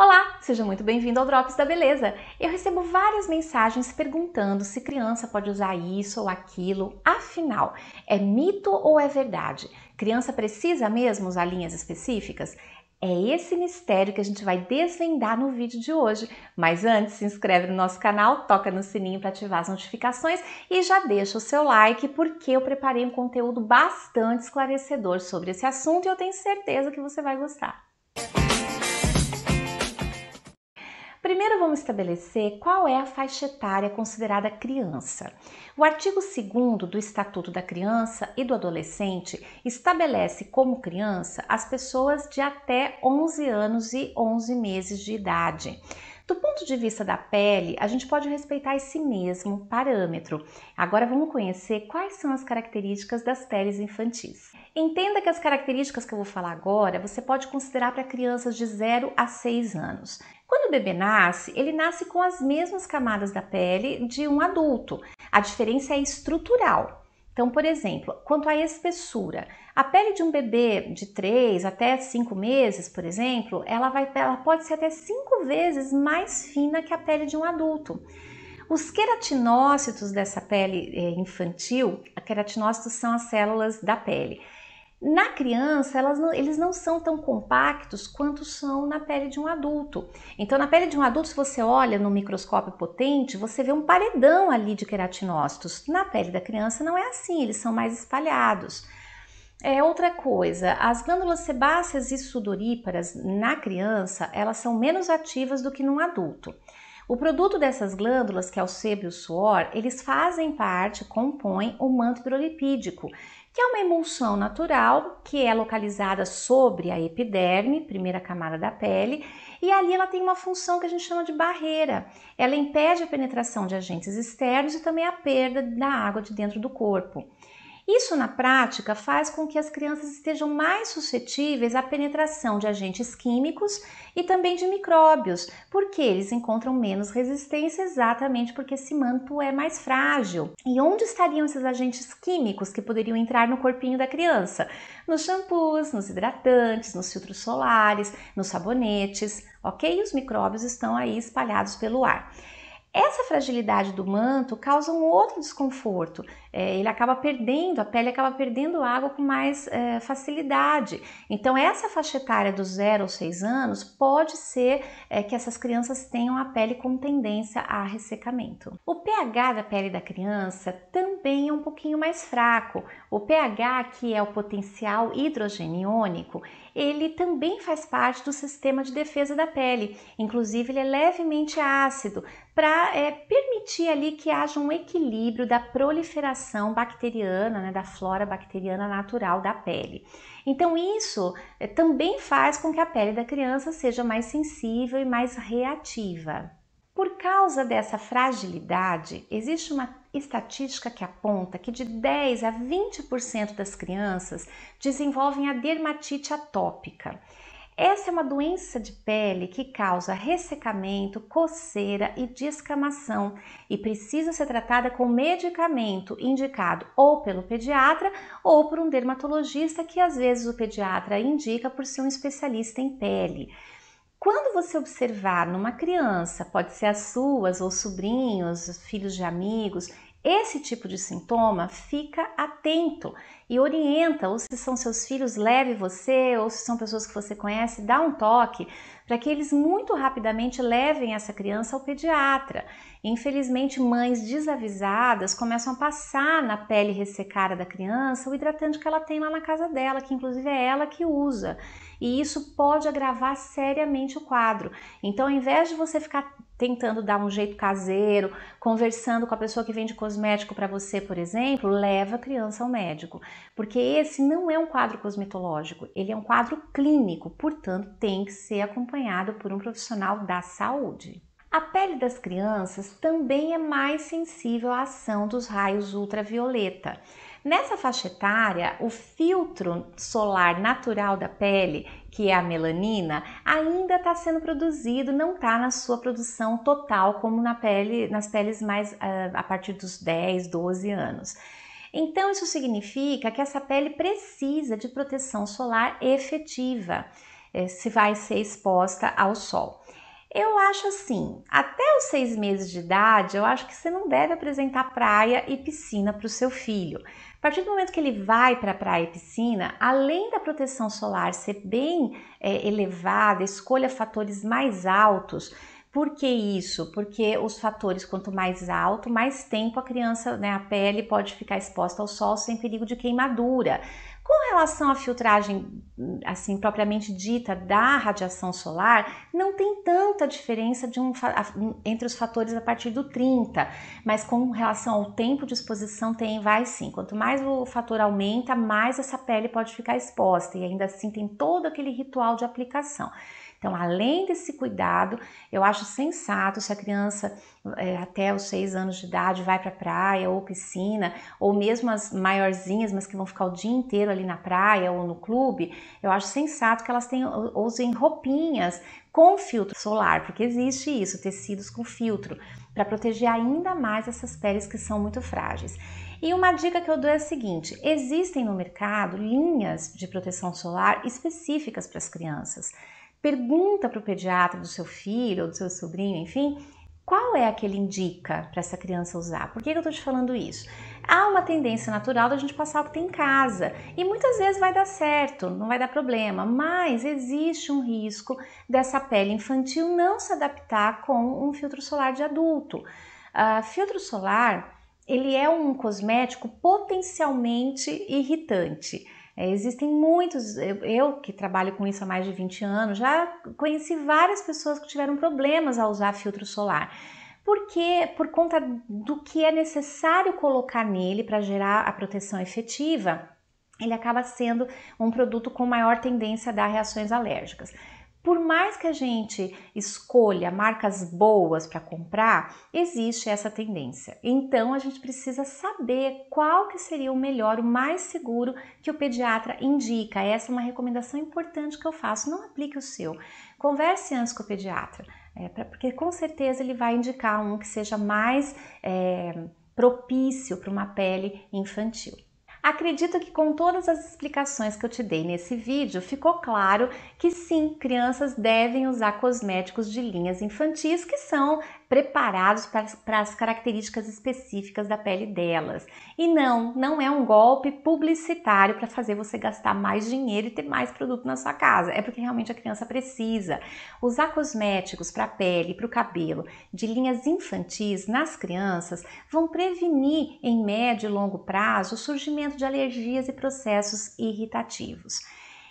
Olá, seja muito bem-vindo ao Drops da Beleza. Eu recebo várias mensagens perguntando se criança pode usar isso ou aquilo. Afinal, é mito ou é verdade? Criança precisa mesmo usar linhas específicas? É esse mistério que a gente vai desvendar no vídeo de hoje. Mas antes, se inscreve no nosso canal, toca no sininho para ativar as notificações e já deixa o seu like, porque eu preparei um conteúdo bastante esclarecedor sobre esse assunto e eu tenho certeza que você vai gostar. Primeiro vamos estabelecer qual é a faixa etária considerada criança. O artigo 2 do Estatuto da Criança e do Adolescente estabelece como criança as pessoas de até 11 anos e 11 meses de idade. Do ponto de vista da pele, a gente pode respeitar esse mesmo parâmetro. Agora vamos conhecer quais são as características das peles infantis. Entenda que as características que eu vou falar agora você pode considerar para crianças de 0 a 6 anos. Quando o bebê nasce, ele nasce com as mesmas camadas da pele de um adulto. A diferença é estrutural. Então, por exemplo, quanto à espessura, a pele de um bebê de 3 até 5 meses, por exemplo, ela, vai, ela pode ser até 5 vezes mais fina que a pele de um adulto. Os queratinócitos dessa pele eh, infantil, queratinócitos são as células da pele. Na criança, não, eles não são tão compactos quanto são na pele de um adulto. Então, na pele de um adulto, se você olha no microscópio potente, você vê um paredão ali de queratinócitos. Na pele da criança não é assim, eles são mais espalhados. É outra coisa, as glândulas sebáceas e sudoríparas na criança, elas são menos ativas do que num adulto. O produto dessas glândulas, que é o sebo e o suor, eles fazem parte, compõem o manto hidrolipídico, que é uma emulsão natural que é localizada sobre a epiderme, primeira camada da pele, e ali ela tem uma função que a gente chama de barreira. Ela impede a penetração de agentes externos e também a perda da água de dentro do corpo. Isso, na prática, faz com que as crianças estejam mais suscetíveis à penetração de agentes químicos e também de micróbios, porque eles encontram menos resistência exatamente porque esse manto é mais frágil. E onde estariam esses agentes químicos que poderiam entrar no corpinho da criança? Nos shampoos, nos hidratantes, nos filtros solares, nos sabonetes, ok? E os micróbios estão aí espalhados pelo ar. Essa fragilidade do manto causa um outro desconforto. É, ele acaba perdendo, a pele acaba perdendo água com mais é, facilidade. Então, essa faixa etária dos 0 a 6 anos pode ser é, que essas crianças tenham a pele com tendência a ressecamento. O pH da pele da criança também é um pouquinho mais fraco. O pH, que é o potencial hidrogeniônico, ele também faz parte do sistema de defesa da pele. Inclusive, ele é levemente ácido, para é, permitir ali que haja um equilíbrio da proliferação bacteriana, né, da flora bacteriana natural da pele. Então isso é, também faz com que a pele da criança seja mais sensível e mais reativa. Por causa dessa fragilidade, existe uma estatística que aponta que de 10 a 20% das crianças desenvolvem a dermatite atópica. Essa é uma doença de pele que causa ressecamento, coceira e descamação e precisa ser tratada com medicamento indicado ou pelo pediatra ou por um dermatologista que às vezes o pediatra indica por ser um especialista em pele. Quando você observar numa criança, pode ser as suas ou sobrinhos, filhos de amigos, esse tipo de sintoma, fica atento e orienta, ou se são seus filhos, leve você, ou se são pessoas que você conhece, dá um toque, para que eles muito rapidamente levem essa criança ao pediatra. Infelizmente, mães desavisadas começam a passar na pele ressecada da criança o hidratante que ela tem lá na casa dela, que inclusive é ela que usa. E isso pode agravar seriamente o quadro. Então, ao invés de você ficar tentando dar um jeito caseiro, conversando com a pessoa que vende cosmético para você, por exemplo, leva a criança ao médico, porque esse não é um quadro cosmetológico, ele é um quadro clínico, portanto, tem que ser acompanhado acompanhado por um profissional da saúde. A pele das crianças também é mais sensível à ação dos raios ultravioleta. Nessa faixa etária, o filtro solar natural da pele, que é a melanina, ainda está sendo produzido, não está na sua produção total como na pele, nas peles mais ah, a partir dos 10, 12 anos. Então, isso significa que essa pele precisa de proteção solar efetiva. É, se vai ser exposta ao sol. Eu acho assim, até os seis meses de idade, eu acho que você não deve apresentar praia e piscina para o seu filho. A partir do momento que ele vai para praia e piscina, além da proteção solar ser bem é, elevada, escolha fatores mais altos, por que isso? Porque os fatores, quanto mais alto, mais tempo a criança, né, a pele pode ficar exposta ao sol sem perigo de queimadura. Com relação à filtragem, assim, propriamente dita, da radiação solar, não tem tanta diferença um, entre os fatores a partir do 30, mas com relação ao tempo de exposição tem, vai sim. Quanto mais o fator aumenta, mais essa pele pode ficar exposta e ainda assim tem todo aquele ritual de aplicação. Então, além desse cuidado, eu acho sensato se a criança é, até os seis anos de idade vai para praia ou piscina, ou mesmo as maiorzinhas, mas que vão ficar o dia inteiro ali na praia ou no clube, eu acho sensato que elas tenham, usem roupinhas com filtro solar, porque existe isso, tecidos com filtro, para proteger ainda mais essas peles que são muito frágeis. E uma dica que eu dou é a seguinte: existem no mercado linhas de proteção solar específicas para as crianças. Pergunta para o pediatra do seu filho ou do seu sobrinho, enfim, qual é aquele indica para essa criança usar? Por que, que eu estou te falando isso? Há uma tendência natural da gente passar o que tem em casa e muitas vezes vai dar certo, não vai dar problema, mas existe um risco dessa pele infantil não se adaptar com um filtro solar de adulto. Uh, filtro solar ele é um cosmético potencialmente irritante. É, existem muitos, eu, eu, que trabalho com isso há mais de 20 anos, já conheci várias pessoas que tiveram problemas ao usar filtro solar. Porque, por conta do que é necessário colocar nele para gerar a proteção efetiva, ele acaba sendo um produto com maior tendência a dar reações alérgicas por mais que a gente escolha marcas boas para comprar, existe essa tendência. Então a gente precisa saber qual que seria o melhor, o mais seguro que o pediatra indica. Essa é uma recomendação importante que eu faço. Não aplique o seu. Converse antes com o pediatra, é, pra, porque com certeza ele vai indicar um que seja mais é, propício para uma pele infantil. Acredito que com todas as explicações que eu te dei nesse vídeo, ficou claro que sim, crianças devem usar cosméticos de linhas infantis que são preparados para, as características específicas da pele delas. E não, não é um golpe publicitário para fazer você gastar mais dinheiro e ter mais produto na sua casa. É porque realmente a criança precisa. Usar cosméticos para a pele, para o cabelo, de linhas infantis nas crianças, vão prevenir em médio e longo prazo o surgimento de alergias e processos irritativos.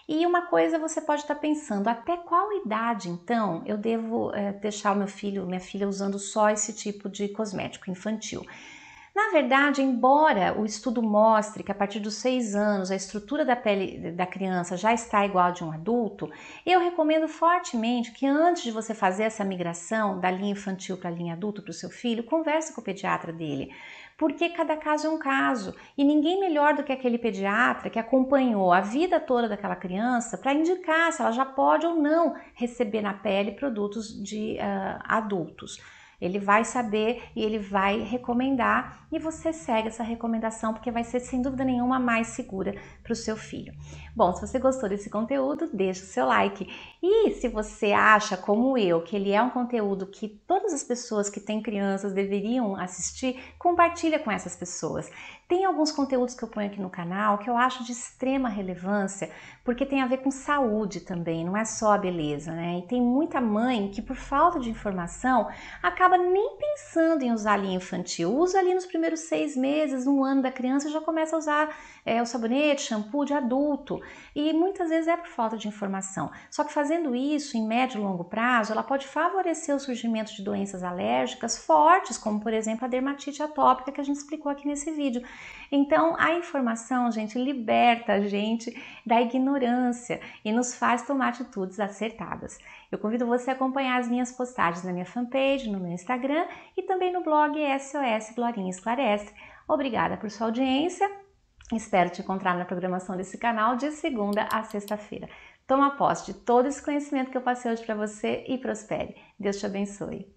E uma coisa você pode estar tá pensando, até qual idade então eu devo é, deixar o meu filho, minha filha usando só esse tipo de cosmético infantil? Na verdade, embora o estudo mostre que a partir dos seis anos a estrutura da pele da criança já está igual a de um adulto, eu recomendo fortemente que antes de você fazer essa migração da linha infantil para a linha adulto para o seu filho, converse com o pediatra dele, porque cada caso é um caso e ninguém melhor do que aquele pediatra que acompanhou a vida toda daquela criança para indicar se ela já pode ou não receber na pele produtos de uh, adultos. Ele vai saber e ele vai recomendar e você segue essa recomendação porque vai ser sem dúvida nenhuma mais segura para o seu filho. Bom, se você gostou desse conteúdo, deixa o seu like. E se você acha, como eu, que ele é um conteúdo que todas as pessoas que têm crianças deveriam assistir, compartilha com essas pessoas. Tem alguns conteúdos que eu ponho aqui no canal que eu acho de extrema relevância, porque tem a ver com saúde também, não é só a beleza, né? E tem muita mãe que, por falta de informação, acaba nem pensando em usar a linha infantil. Usa ali nos primeiros seis meses, um ano da criança, já começa a usar é, o sabonete, shampoo de adulto. E muitas vezes é por falta de informação. Só que fazendo isso em médio e longo prazo, ela pode favorecer o surgimento de doenças alérgicas fortes, como por exemplo a dermatite atópica que a gente explicou aqui nesse vídeo. Então, a informação, gente, liberta a gente da ignorância e nos faz tomar atitudes acertadas. Eu convido você a acompanhar as minhas postagens na minha fanpage, no meu Instagram e também no blog SOS Glorinha Esclarece. Obrigada por sua audiência. Espero te encontrar na programação desse canal de segunda a sexta-feira. Toma posse de todo esse conhecimento que eu passei hoje para você e prospere. Deus te abençoe.